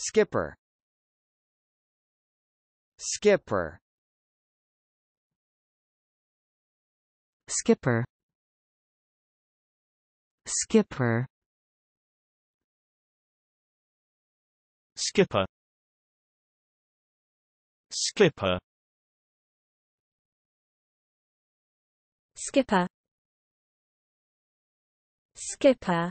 Skipper Skipper Skipper Skipper Skipper Skipper Skipper Skipper